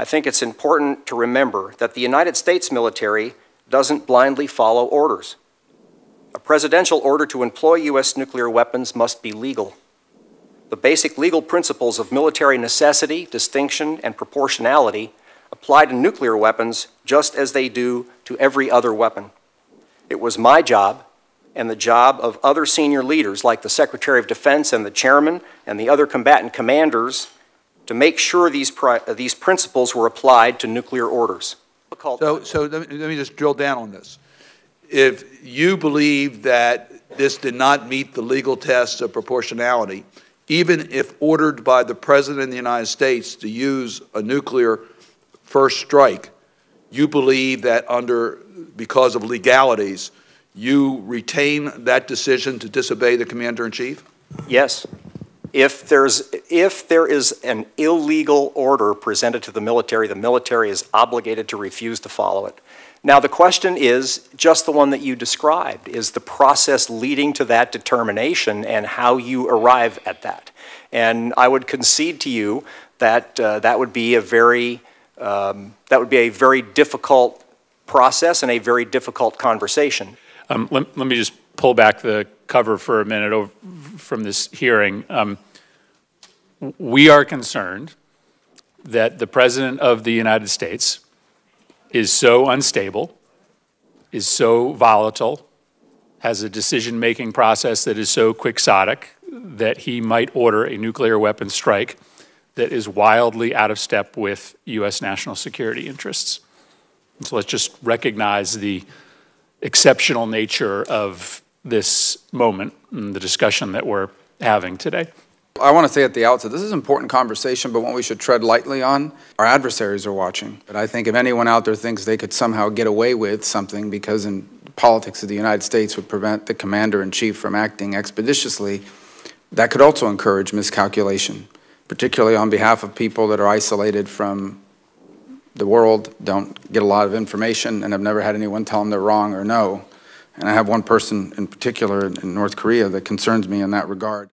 I think it's important to remember that the United States military doesn't blindly follow orders. A presidential order to employ U.S. nuclear weapons must be legal. The basic legal principles of military necessity, distinction, and proportionality apply to nuclear weapons just as they do to every other weapon. It was my job and the job of other senior leaders like the Secretary of Defense and the Chairman and the other combatant commanders to make sure these, uh, these principles were applied to nuclear orders. So, so let, me, let me just drill down on this. If you believe that this did not meet the legal test of proportionality, even if ordered by the President of the United States to use a nuclear first strike, you believe that under, because of legalities, you retain that decision to disobey the Commander in Chief? Yes. If, there's, if there is an illegal order presented to the military, the military is obligated to refuse to follow it. Now, the question is just the one that you described is the process leading to that determination and how you arrive at that. And I would concede to you that uh, that would be a very um, that would be a very difficult process and a very difficult conversation. Um, let, let, me just pull back the cover for a minute over, from this hearing, um, we are concerned that the President of the United States is so unstable, is so volatile, has a decision making process that is so quixotic that he might order a nuclear weapon strike that is wildly out of step with U.S. national security interests. so let's just recognize the exceptional nature of this moment and the discussion that we're having today. I want to say at the outset, this is an important conversation, but one we should tread lightly on. Our adversaries are watching. But I think if anyone out there thinks they could somehow get away with something because in politics of the United States would prevent the commander-in-chief from acting expeditiously, that could also encourage miscalculation, particularly on behalf of people that are isolated from the world, don't get a lot of information, and have never had anyone tell them they're wrong or no. And I have one person in particular in North Korea that concerns me in that regard.